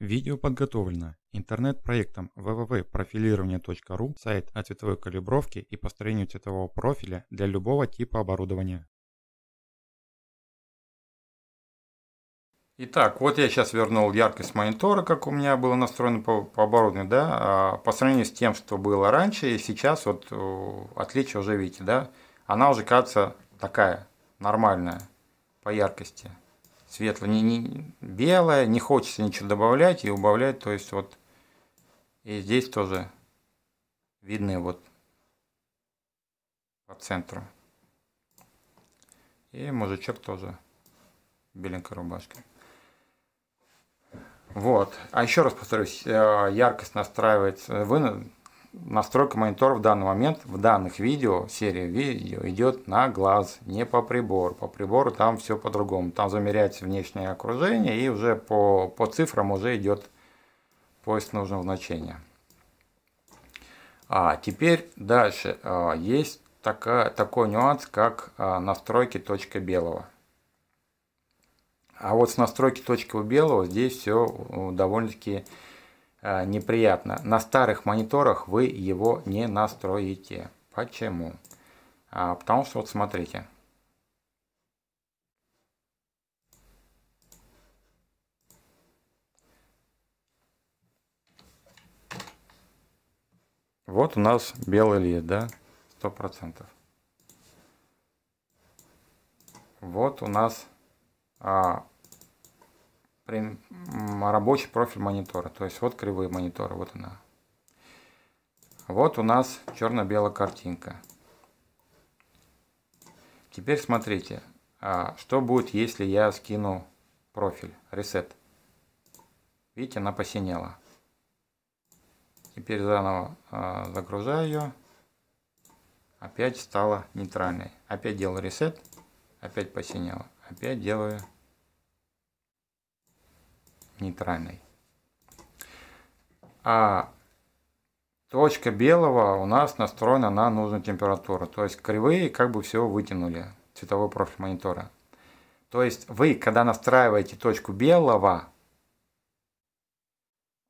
Видео подготовлено интернет-проектом www.profilирование.ru, сайт о цветовой калибровке и построению цветового профиля для любого типа оборудования. Итак, вот я сейчас вернул яркость монитора, как у меня было настроено по, по оборудованию, да, а по сравнению с тем, что было раньше, и сейчас вот э, отличие уже видите, да, она уже кажется такая, нормальная по яркости светлое, не, не, белое, не хочется ничего добавлять и убавлять, то есть вот и здесь тоже видны вот по центру. И мужичок тоже беленькой рубашки. Вот. А еще раз повторюсь, э, яркость настраивается. Вы настройка монитора в данный момент, в данных видео, серии видео идет на глаз, не по прибору. По прибору там все по-другому. Там замеряется внешнее окружение и уже по, по цифрам уже идет поиск нужного значения. А теперь дальше а, есть такая, такой нюанс, как а, настройки точка белого. А вот с настройки точки белого здесь все э, довольно-таки Э, неприятно. На старых мониторах вы его не настроите. Почему? А, потому что вот смотрите. Вот у нас белый лист, да, процентов. Вот у нас а, а рабочий профиль монитора. То есть вот кривые монитора, вот она. Вот у нас черно-белая картинка. Теперь смотрите, а, что будет, если я скину профиль, ресет. Видите, она посинела. Теперь заново а, загружаю ее. Опять стала нейтральной. Опять делаю ресет, опять посинела. Опять делаю нейтральной. А точка белого у нас настроена на нужную температуру. То есть кривые как бы все вытянули, цветовой профиль монитора. То есть вы, когда настраиваете точку белого,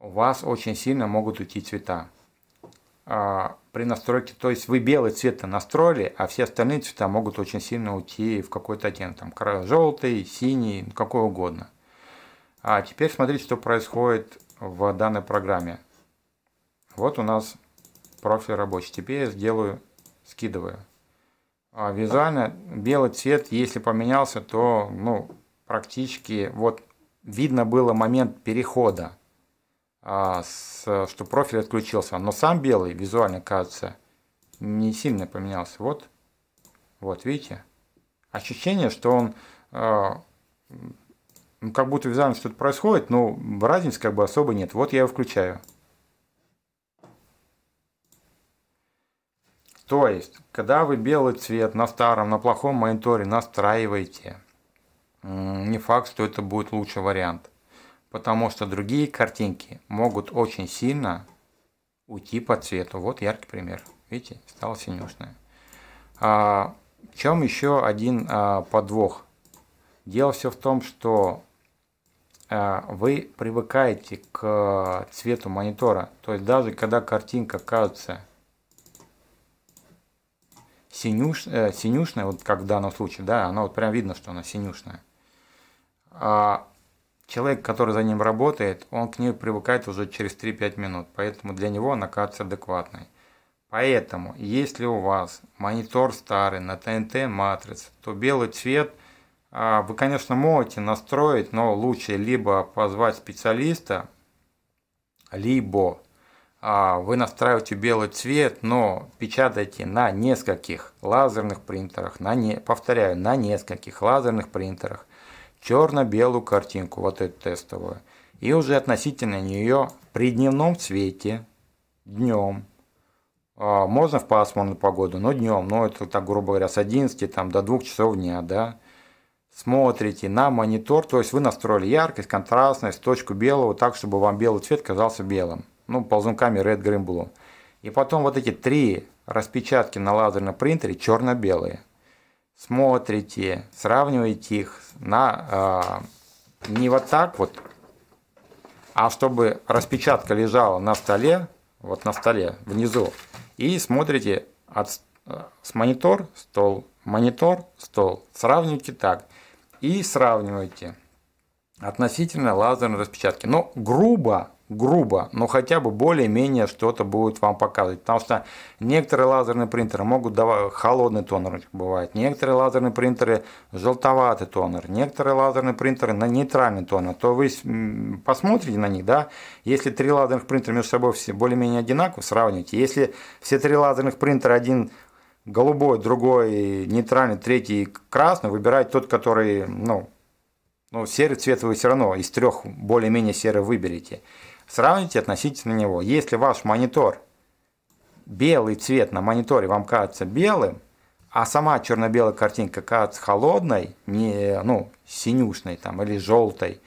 у вас очень сильно могут уйти цвета. А, при настройке, то есть вы белый цвет настроили, а все остальные цвета могут очень сильно уйти в какой-то оттенок. Там желтый, синий, ну, какой угодно. А теперь смотрите, что происходит в данной программе. Вот у нас профиль рабочий. Теперь я сделаю, скидываю. А визуально белый цвет, если поменялся, то ну, практически вот видно было момент перехода, а, с, что профиль отключился. Но сам белый визуально, кажется, не сильно поменялся. Вот, вот видите? Ощущение, что он а, ну, как будто визуально что-то происходит, но разницы как бы особо нет. Вот я его включаю. То есть, когда вы белый цвет на старом, на плохом мониторе настраиваете, не факт, что это будет лучший вариант. Потому что другие картинки могут очень сильно уйти по цвету. Вот яркий пример. Видите, стало синюшное. А, в чем еще один а, подвох? Дело все в том, что а, вы привыкаете к э, цвету монитора. То есть даже когда картинка кажется синюш, э, синюшная, вот как в данном случае, да, она вот прям видно, что она синюшная. А человек, который за ним работает, он к ней привыкает уже через 3-5 минут, поэтому для него она кажется адекватной. Поэтому, если у вас монитор старый на ТНТ матриц, то белый цвет – а, вы, конечно, можете настроить, но лучше либо позвать специалиста, либо а, вы настраиваете белый цвет, но печатайте на нескольких лазерных принтерах, на не, повторяю, на нескольких лазерных принтерах черно-белую картинку, вот эту тестовую. И уже относительно нее при дневном цвете, днем, а, можно в пасмурную погоду, но днем, но это так, грубо говоря, с 11 там, до 2 часов дня, да, смотрите на монитор, то есть вы настроили яркость, контрастность, точку белого так, чтобы вам белый цвет казался белым. Ну, ползунками Red, Green, Blue. И потом вот эти три распечатки на лазерном принтере черно-белые. Смотрите, сравниваете их на э, не вот так вот, а чтобы распечатка лежала на столе, вот на столе внизу, и смотрите от, а, с монитор, стол, монитор, стол. Сравнивайте так и сравнивайте относительно лазерной распечатки. Но ну, грубо, грубо, но хотя бы более-менее что-то будет вам показывать. Потому что некоторые лазерные принтеры могут давать холодный тонер бывает, некоторые лазерные принтеры желтоватый тонер, некоторые лазерные принтеры на нейтральный тонер. То вы посмотрите на них, да, если три лазерных принтера между собой все более-менее одинаковы, сравните. Если все три лазерных принтера один голубой, другой нейтральный, третий красный, выбирать тот, который, ну, ну, серый цвет вы все равно из трех более-менее серый выберете. Сравните относительно него. Если ваш монитор, белый цвет на мониторе вам кажется белым, а сама черно-белая картинка кажется холодной, не, ну, синюшной там, или желтой,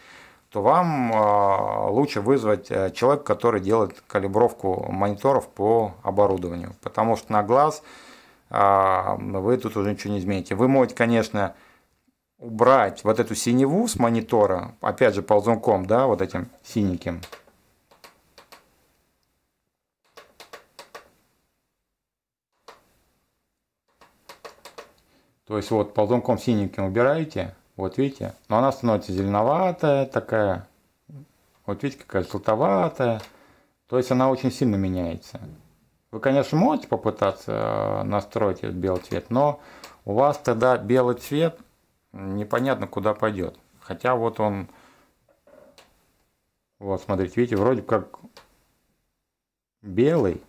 то вам э, лучше вызвать э, человека, который делает калибровку мониторов по оборудованию. Потому что на глаз а, вы тут уже ничего не измените. Вы можете, конечно, убрать вот эту синеву с монитора, опять же ползунком, да, вот этим синеньким. То есть вот ползунком синеньким убираете, вот видите, но она становится зеленоватая такая, вот видите, какая желтоватая, то есть она очень сильно меняется. Вы, конечно, можете попытаться э, настроить этот белый цвет, но у вас тогда белый цвет непонятно куда пойдет. Хотя вот он, вот смотрите, видите, вроде как белый,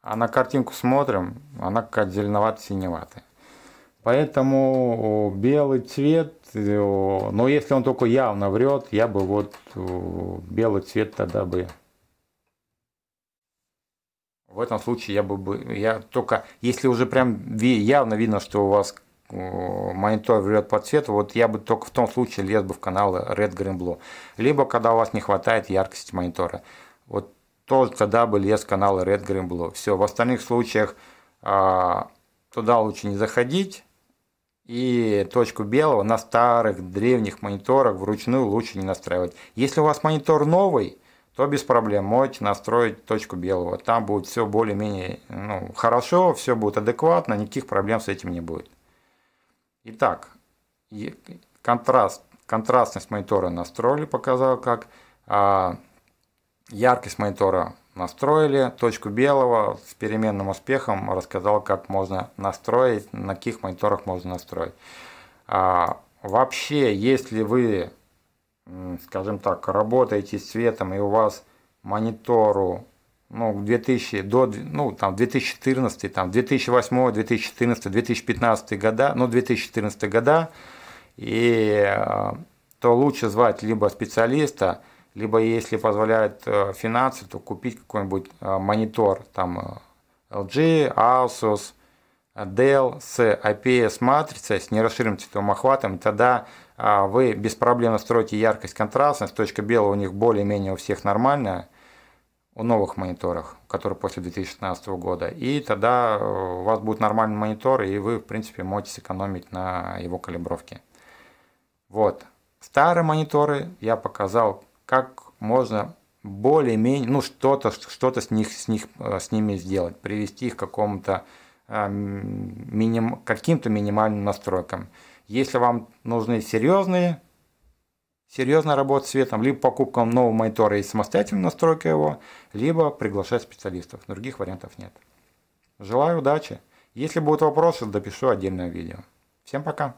а на картинку смотрим, она как зеленовато-синеватая. Поэтому белый цвет, э, но если он только явно врет, я бы вот белый цвет тогда бы в этом случае я бы, я только, если уже прям явно видно, что у вас монитор врет по цвету, вот я бы только в том случае лез бы в каналы Red Green Blue. Либо когда у вас не хватает яркости монитора. Вот тоже тогда бы лез в каналы Red Green Blue. Все, в остальных случаях а, туда лучше не заходить. И точку белого на старых древних мониторах вручную лучше не настраивать. Если у вас монитор новый, то без проблем можете настроить точку белого. Там будет все более-менее ну, хорошо, все будет адекватно, никаких проблем с этим не будет. Итак, контраст, контрастность монитора настроили, показал как. А, яркость монитора настроили, точку белого с переменным успехом рассказал, как можно настроить, на каких мониторах можно настроить. А, вообще, если вы скажем так, работаете с светом, и у вас монитору ну, 2000, до, ну, там, 2014, там, 2008, 2014, 2015 года, ну, 2014 года, и э, то лучше звать либо специалиста, либо, если позволяют э, финансы, то купить какой-нибудь э, монитор, там, LG, Asus, Dell с IPS-матрицей, с нерасширенным цветовым охватом, и тогда а вы без проблем настроите яркость, контрастность, точка белого у них более-менее у всех нормальная, у новых мониторах, которые после 2016 года. И тогда э, у вас будет нормальный монитор, и вы, в принципе, можете сэкономить на его калибровке. Вот. Старые мониторы я показал, как можно более-менее, ну что-то что, -то, с, них, с, них, э, с ними сделать, привести их к какому-то э, миним, каким-то минимальным настройкам. Если вам нужны серьезные, серьезная работа с светом, либо покупка нового монитора и самостоятельная настройка его, либо приглашать специалистов. Других вариантов нет. Желаю удачи. Если будут вопросы, допишу отдельное видео. Всем пока!